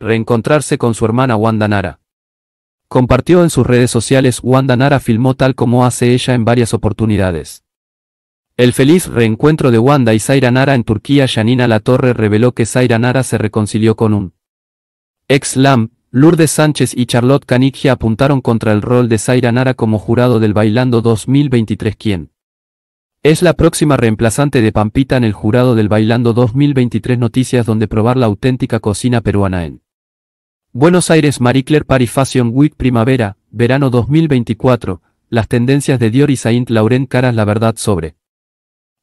reencontrarse con su hermana Wanda Nara. Compartió en sus redes sociales Wanda Nara filmó tal como hace ella en varias oportunidades. El feliz reencuentro de Wanda y Zaira Nara en Turquía Janina Torre reveló que Zaira Nara se reconcilió con un ex LAM, Lourdes Sánchez y Charlotte Canigia apuntaron contra el rol de Zaira Nara como jurado del Bailando 2023 quien es la próxima reemplazante de Pampita en el jurado del Bailando 2023 Noticias donde probar la auténtica cocina peruana en Buenos Aires Marie Claire Paris Fashion Week Primavera, Verano 2024, las tendencias de Dior y Saint Laurent caras la verdad sobre.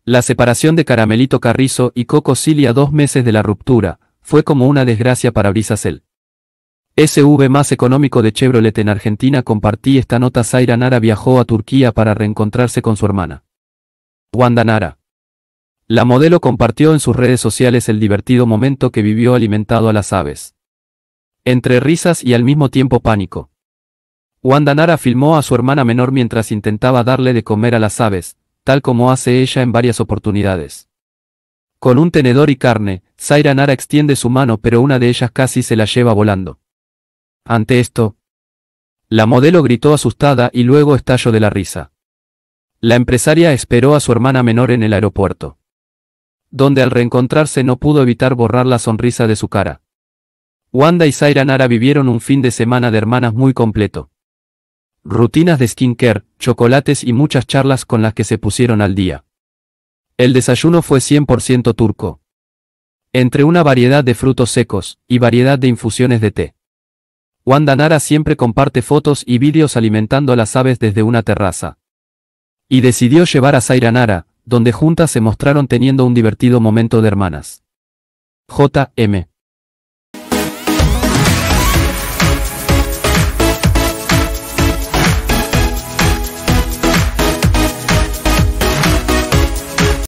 La separación de Caramelito Carrizo y Coco Cilia dos meses de la ruptura, fue como una desgracia para brisasel SV más económico de Chevrolet en Argentina compartí esta nota Zaira Nara viajó a Turquía para reencontrarse con su hermana. Wanda Nara. La modelo compartió en sus redes sociales el divertido momento que vivió alimentado a las aves. Entre risas y al mismo tiempo pánico. Wanda Nara filmó a su hermana menor mientras intentaba darle de comer a las aves, tal como hace ella en varias oportunidades. Con un tenedor y carne, Zaira Nara extiende su mano pero una de ellas casi se la lleva volando. Ante esto, la modelo gritó asustada y luego estalló de la risa. La empresaria esperó a su hermana menor en el aeropuerto, donde al reencontrarse no pudo evitar borrar la sonrisa de su cara. Wanda y Zaira Nara vivieron un fin de semana de hermanas muy completo. Rutinas de skincare, chocolates y muchas charlas con las que se pusieron al día. El desayuno fue 100% turco. Entre una variedad de frutos secos y variedad de infusiones de té. Wanda Nara siempre comparte fotos y vídeos alimentando a las aves desde una terraza. Y decidió llevar a Zaira Nara, donde juntas se mostraron teniendo un divertido momento de hermanas. J.M.